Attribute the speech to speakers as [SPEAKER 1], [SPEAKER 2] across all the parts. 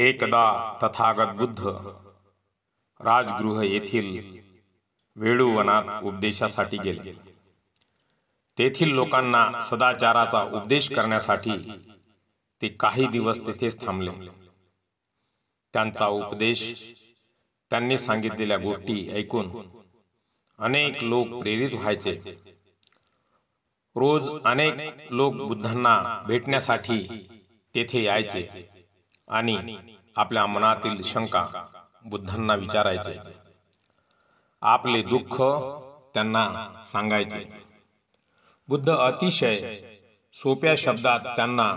[SPEAKER 1] एकदा तथागत बुद्ध राजगृह येथील वेळुवनात उपदेशासाठी गेले तेथील लोकांना सदाचाराचा उपदेश करण्यासाठी ते काही दिवस तेथेच थांबले त्यांचा उपदेश त्यांनी सांगितलेल्या गोष्टी ऐकून अनेक लोक प्रेरित व्हायचे रोज अनेक लोक बुद्धांना भेटण्यासाठी तेथे यायचे आणि आपल्या मनातील शंका बुद्धांना विचारायचे आपले दुःख त्यांना सांगायचे बुद्ध अतिशय सोप्या शब्दात त्यांना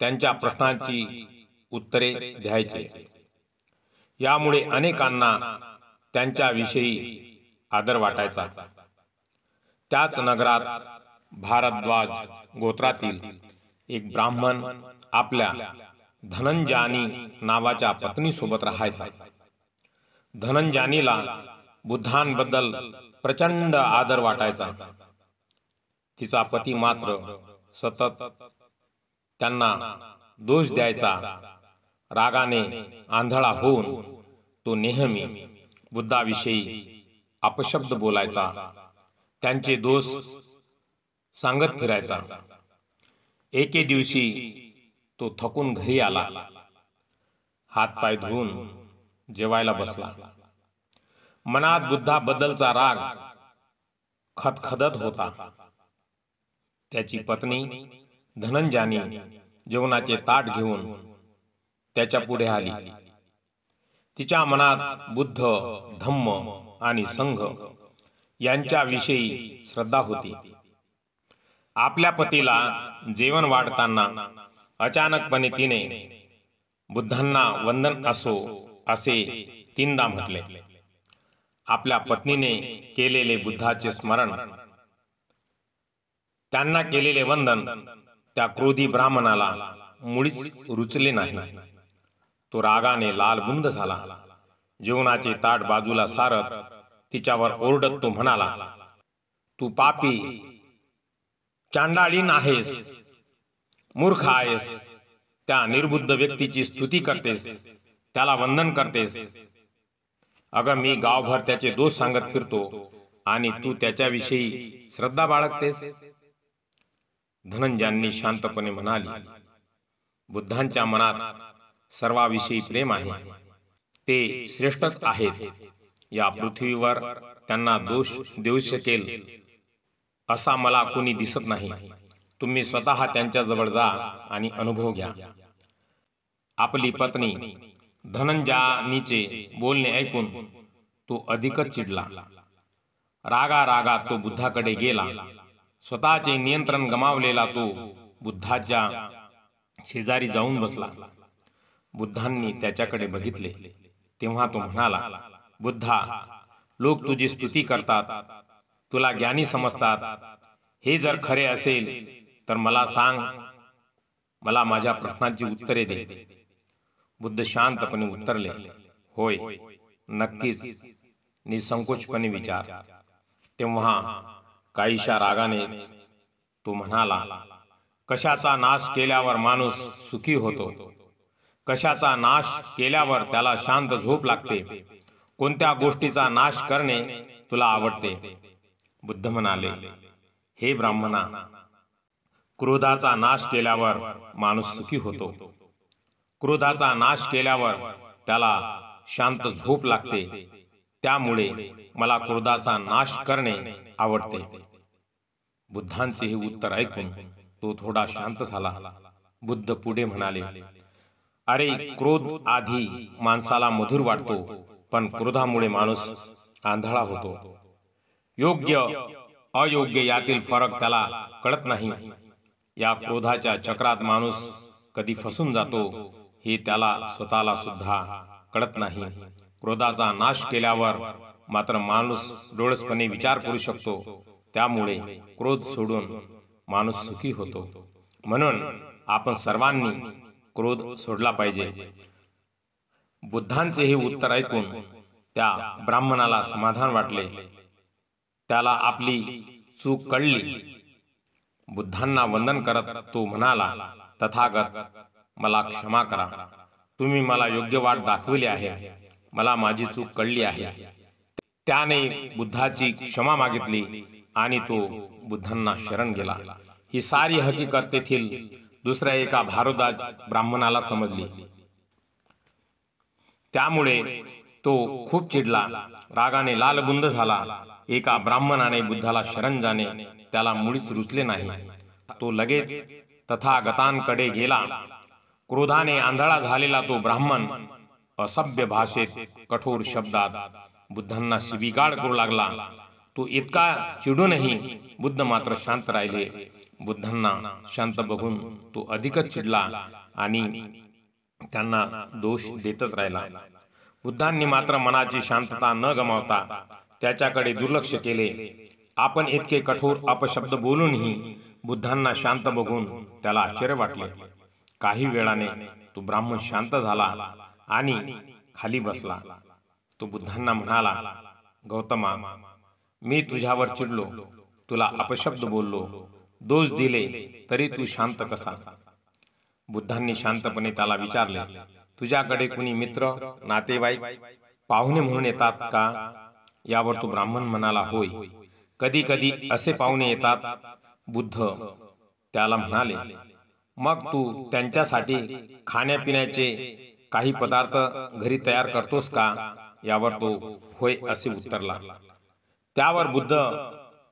[SPEAKER 1] त्यांच्या प्रश्नांची उत्तरे द्यायचे यामुळे अनेकांना त्यांच्याविषयी आदर वाटायचा त्याच नगरात भारद्वाज गोत्रातील एक ब्राह्मण आपल्या धनंजानी नावाच्या सोबत राहायचा धनंजानीला बुद्धांबद्दल प्रचंड आदर वाटायचा तिचा पती मात्र सतत त्यांना दोष द्यायचा रागाने आंधळा होऊन तो नेहमी बुद्धाविषयी अपशब्द बोलायचा त्यांचे दोष सांगत फिरायचा एके दिवशी तो थकून घरी आला हात पाय धुवून जेवायला बसला मनात बुद्धाबद्दलचा राग खतखदत होता त्याची पत्नी धनंजानी जेवणाचे ताट घेऊन त्याच्या पुढे आली तिच्या मनात बुद्ध धम्म आणि संघ यांच्याविषयी श्रद्धा होती आपल्या पतीला जेवण वाढताना अचानकपणे तिने बुद्धांना वंदन असो असे तीनदा म्हटले आपल्या पत्नीने केलेले बुद्धाचे स्मरण त्यांना केलेले वंदन त्या क्रोधी ब्राह्मणाला मुळीच रुचले नाही तो रागाने लाल बुंद झाला जीवनाचे ताट बाजूला सारत तिच्यावर ओरडत तो म्हणाला तू पापी चांडाळीन आहेस मूर्ख आहेस त्या निर्बुद्ध व्यक्तीची स्तुती करतेस त्याला वंदन करतेस अगं मी गावभर त्याचे दोष सांगत फिरतो आणि तू त्याच्याविषयी श्रद्धा बाळगतेस धनंजयांनी शांतपणे म्हणाली बुद्धांच्या मनात सर्वाविषयी प्रेम आहे ते श्रेष्ठच आहेत या पृथ्वीवर त्यांना दोष देऊ शकेल असा मला कोणी दिसत नाही तुम्ही स्वतः जवळ जा आणि अनुभव घ्या आपली पत्नी धनंजानीचे बोलणे ऐकून तो अधिकच चिडला रागा रागा तो बुद्धाकडे गेला स्वतःचे नियंत्रण गमावलेला तो बुद्धाच्या शेजारी जाऊन बसला बुद्धांनी त्याच्याकडे बघितले तेव्हा तो म्हणाला बुद्धा लोक तुझी स्तुती करतात तुला ज्ञानी समजतात हे जर खरे असेल तर मला सांग मला माझ्या प्रश्नाची उत्तरे दे बुद्ध शांतपणे उत्तरले होय नक्कीच निसंकोचपणे विचार तेव्हा काहीशा रागाने तो म्हणाला कशाचा नाश केल्यावर माणूस सुखी होतो कशाचा नाश केल्यावर त्याला शांत झोप लागते कोणत्या गोष्टीचा नाश करणे तुला आवडते बुद्ध म्हणाले हे ब्राह्मणा क्रोधाचा नाश केल्यावर माणूस सुखी होतो क्रोधाचा नाश केल्यावर त्याला शांत झोप लागते त्यामुळे मला क्रोधाचा नाश करणे आवडते बुद्धांचे हे उत्तर ऐकून तो थोडा शांत झाला बुद्ध पुढे म्हणाले अरे क्रोध आधी माणसाला मधुर वाटतो पण क्रोधामुळे माणूस आंधळा होतो योग्य अयोग्य यातील फरक त्याला कळत नाही या क्रोधाच्या चक्रात माणूस कधी फसून जातो हे त्याला स्वतःला सुद्धा कळत नाही क्रोधाचा नाश केल्यावर मात्र माणूस डोळसपणे विचार करू शकतो त्यामुळे क्रोध सोडून माणूस सुखी होतो म्हणून आपण सर्वांनी क्रोध सोडला पाहिजे बुद्धांचे हे उत्तर ऐकून त्या ब्राह्मणाला समाधान वाटले त्याला आपली चूक कळली बुद्धांना वंदन करत तो म्हणाला तथागत मला क्षमा करा तुम्ही मला योग्य वाट दाखविली आहे मला माझी चूक कळली आहे त्याने बुद्धाची क्षमा मागितली आणि तो बुद्धांना शरण गेला ही सारी हकीकत तेथील दुसऱ्या एका भारदाज ब्राह्मणाला समजली त्यामुळे तो खूप चिडला रागाने लालबुंद झाला एका ब्राह्मणाने बुद्धाला शरण जाणे त्याला मुळीच रुचले नाही तो लगेच तथागतांकडे गेला क्रोधाने आंधळा झालेला तो ब्राह्मण असभ्य भाषेत कठोर शब्दात बुद्धांना शिबिगाड करू लागला तो इतका चिडूनही बुद्ध मात्र शांत राहिले बुद्धांना शांत बघून तो अधिकच चिडला आणि त्यांना दोष देतच राहिला बुद्धांनी मात्र मनाची शांतता न गमावता त्याच्याकडे दुर्लक्ष केले आपण इतके कठोर अपशब्द बोलूनही बुद्धांना शांत बघून त्याला आश्चर्य वाटले काही वेळाने तो ब्राह्मण शांत झाला आणि खाली बसला तो बुद्धांना म्हणाला गौतमा मी तुझ्यावर चिडलो तुला अपशब्द बोललो दोष दिले तरी तू शांत कसा बुद्धांनी शांतपणे त्याला विचारले तुझ्याकडे कुणी मित्र नातेवाईक पाहुणे म्हणून येतात का यावर तो ब्राह्मण म्हणाला होय कधी कधी असे पाहुणे येतात बुद्ध त्याला म्हणाले मग तू त्यांच्यासाठी खाण्यापिण्याचे काही पदार्थ घरी तयार करतोस का यावर तो होय असे उत्तरला त्यावर बुद्ध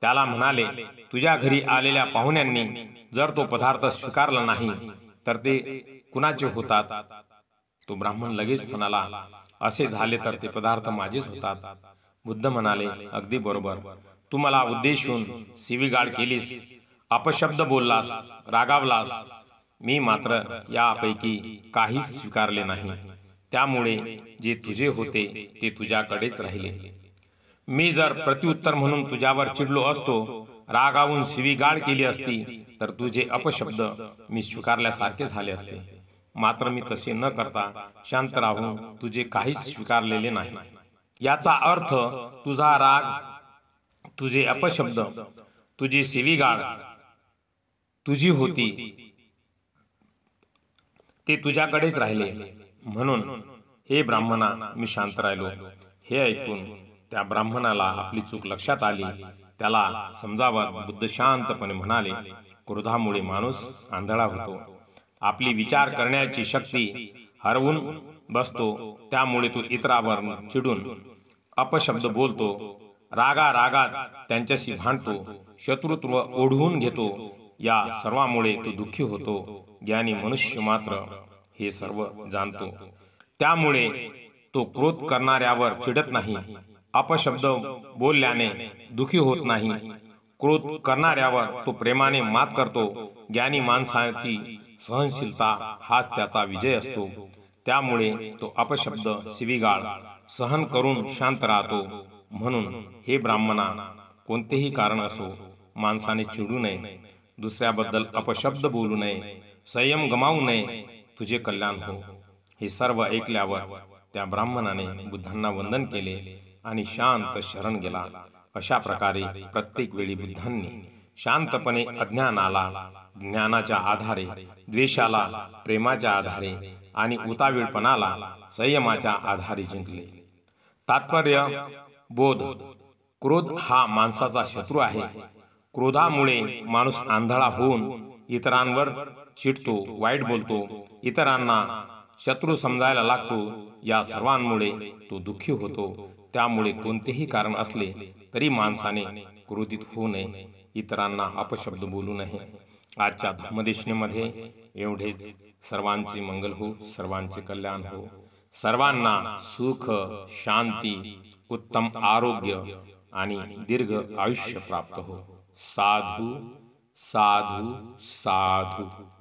[SPEAKER 1] त्याला म्हणाले तुझ्या घरी आलेल्या पाहुण्यांनी जर तो पदार्थ स्वीकारला नाही तर ते कुणाचे होतात तो ब्राह्मण लगेच म्हणाला असे झाले तर ते पदार्थ माझेच होतात बुद्ध म्हणाले अगदी बरोबर तू मला उद्देशून सिवीगाड केलीस अपशब्द बोललास रागावलास मी मात्र यापैकी काहीच स्वीकारले नाही त्यामुळे जे तुझे होते ते तुझ्याकडेच राहिले मी जर प्रत्युत्तर म्हणून तुझ्यावर चिडलो असतो रागावून शिवीगाळ केली असती तर तुझे अपशब्द मी स्वीकारल्यासारखे झाले असते मात्र मी तसे न करता शांत राहून तुझे काहीच स्वीकारलेले नाही याचा अर्थ तुझा राग तुझे अपशब्द तुझी सिवीगाळ तुझी होती ते तुझ्याकडेच राहिले म्हणून हे ब्राह्मणा मी शांत राहिलो हे ऐकून त्या ब्राह्मणाला आपली चूक लक्षात आली त्याला समजावत बुद्ध शांतपणे म्हणाले क्रोधामुळे माणूस आंधळा होतो आपली विचार करण्याची शक्ती हरवून बसतो त्यामुळे तो इतरावर चिडून अपशब्द बोलतो रागा रागात त्यांच्याशी भांडतो शत्रुत्व ओढवून घेतो या सर्वामुळे तो दुःखी होतो ज्ञानी मनुष्य मात्र हे सर्व जाणतो त्यामुळे तो क्रोध करणाऱ्यावर चिडत नाही अपशब्द बोलल्याने दुखी होत नाही क्रोध करणाऱ्यावर तो प्रेमाने मात करतो ज्ञानी माणसाची सहनशीलता हाच त्याचा विजय असतो त्यामुळे तो अपशब्द शिविगाळ सहन करून शांत राहतो म्हणून हे ब्राह्मणा कोणतेही कारण असो माणसाने चिडू नये दुसऱ्याबद्दल अपशब्द बोलू नये संयम गमावू नये तुझे कल्याण हो हे सर्व ऐकल्यावर त्या ब्राह्मणाने बुद्धांना वंदन केले आणि शांत शरण गेला अशा प्रकारे प्रत्येक वेळी बुद्धांनी शांतपणे अज्ञानाला ज्ञानाच्या आधारे द्वेषाला प्रेमाच्या आधारे आणि उतावीळपणाला संयमाच्या आधारे जिंकले तात्पर्य बोध क्रोध हा माणसाचा शत्रू आहे क्रोधामुळे माणूस आंधळा होऊन इतरांवर चिडतो वाईट बोलतो इतरांना शत्रू समजायला लागतो या सर्वांमुळे तो दुःखी होतो त्यामुळे कोणतेही कारण असले तरी माणसाने क्रोधित होऊ नये इतरांना अपशब्द बोलू नये आजच्या धर्मदेशनेमध्ये एवढेच सर्वांचे मंगल हो सर्वांचे कल्याण हो सर्वांना सुख शांती उत्तम आरोग्य आणि दीर्घ आयुष्य प्राप्त हो साधू साधू साधू